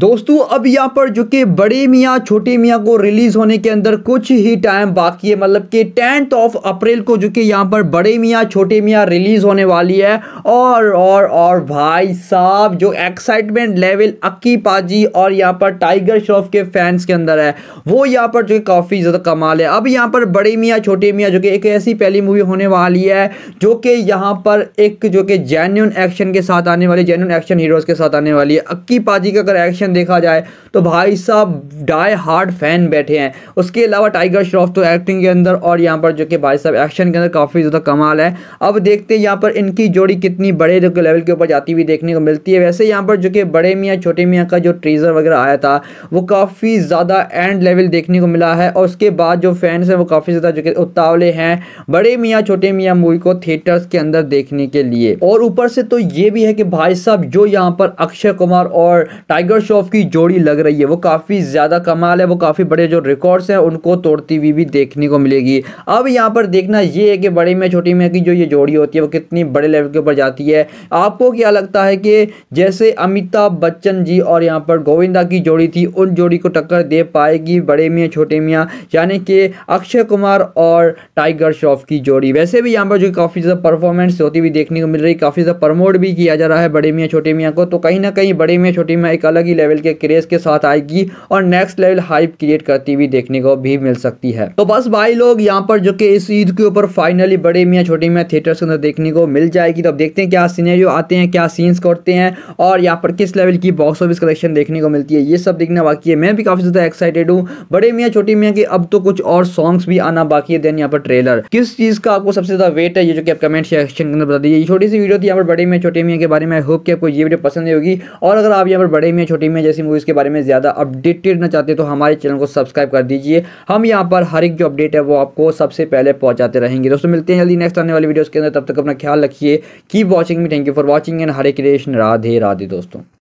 दोस्तों अब यहाँ पर जो कि बड़े मियाँ छोटे मियाँ को रिलीज़ होने के अंदर कुछ ही टाइम बाकी है मतलब कि टेंथ ऑफ अप्रैल को जो कि यहाँ पर बड़े मियाँ छोटे मियाँ रिलीज़ होने वाली है और और और भाई साहब जो एक्साइटमेंट लेवल अक्की पाजी और यहाँ पर टाइगर श्रॉफ के फैंस के अंदर है वो यहाँ पर जो काफ़ी ज़्यादा कमाल है अब यहाँ पर बड़े मियाँ छोटे मियाँ जो कि एक ऐसी पहली मूवी होने वाली है जो कि यहाँ पर एक जो कि जेन्यून एक्शन के साथ आने वाली जेन्यून एक्शन हीरोज़ के साथ आने वाली है अक्की पाजी का अगर एक्शन कलेक्शन देखा जाए तो भाई साहब डाई हार्ड फैन बैठे हैं उसके अलावा टाइगर श्रॉफ तो एक्टिंग के अंदर और यहाँ पर जो कि भाई साहब एक्शन के अंदर काफ़ी ज़्यादा कमाल है अब देखते हैं यहाँ पर इनकी जोड़ी कितनी बड़े जो लेवल के ऊपर जाती हुई देखने को मिलती है वैसे यहाँ पर जो कि बड़े मियाँ छोटे मियाँ का जो ट्रीज़र वगैरह आया था वो काफ़ी ज़्यादा एंड लेवल देखने को मिला है और उसके बाद जो फैंस हैं वो काफ़ी ज़्यादा जो कि उतावले हैं बड़े मियाँ छोटे मियाँ मूवी को थिएटर्स के अंदर देखने के लिए और ऊपर से तो ये भी है कि भाई साहब जो यहाँ पर अक्षय कुमार और टाइगर श्रॉफ ऑफ की जोड़ी लग रही है वो काफ़ी ज़्यादा कमाल है वो काफ़ी बड़े जो रिकॉर्ड्स हैं उनको तोड़ती हुई भी देखने को मिलेगी अब यहाँ पर देखना ये है कि बड़ी में छोटी में की जो ये जोड़ी होती है वो कितनी बड़े लेवल के ऊपर जाती है आपको क्या लगता है कि जैसे अमिताभ बच्चन जी और यहाँ पर गोविंदा की जोड़ी थी उन जोड़ी को टक्कर दे पाएगी बड़े मियाँ छोटे मियाँ यानी कि अक्षय कुमार और टाइगर श्रॉफ की जोड़ी वैसे भी यहाँ पर जो काफ़ी ज़्यादा परफॉर्मेंस होती हुई देखने को मिल रही काफ़ी ज़्यादा प्रमोट भी किया जा रहा है बड़े मियाँ छोटे मियाँ को तो कहीं ना कहीं बड़े मियाँ छोटे मियाँ एक अलग ही लेवल के क्रेज के साथ आएगी और नेक्स्ट लेवल हाइप क्रिएट करती हुई देखने को भी मिल सकती है तो बस भाई लोग यहाँ पर जो कि इस ईद के ऊपर फाइनली बड़े मियाँ छोटे मियाँ थिएटर्स के अंदर देखने को मिल जाएगी तो अब देखते हैं क्या सीनेरियो आते हैं क्या सीन्स करते हैं और यहाँ पर किस लेवल की बॉक्स ऑफिस कलेक्शन देखने को मिलती है ये सब देखना बाकी है मैं भी काफ़ी ज़्यादा एक्साइटेड हूँ बड़े मियाँ छोटे मियाँ के अब तो कुछ और सॉन्ग्स भी आना बाकी है देन यहाँ पर ट्रेलर किस चीज़ का आपको सबसे ज़्यादा वेट है ये जो कि आप कमेंट सेक्शन के अंदर बता दीजिए छोटी सी वीडियो थी यहाँ पर बड़े मियाँ छोटे मियाँ के बारे में होप कि आपको ये वीडियो पसंद होगी और अगर आप यहाँ पर बड़े मियाँ छोटे है जैसी मूवीज़ के बारे में ज़्यादा अपडेटेड ना चाहते तो हमारे चैनल को सब्सक्राइब कर दीजिए हम यहाँ पर हर एक जो अपडेट है वो आपको सबसे पहले पहुँचाते रहेंगे दोस्तों मिलते हैं जल्दी नेक्स्ट आने वाली वीडियोज़ के अंदर तब तक अपना ख्याल रखिए keep watching me thank you for watching and Hare Krishna Radhe Radhe दोस्तों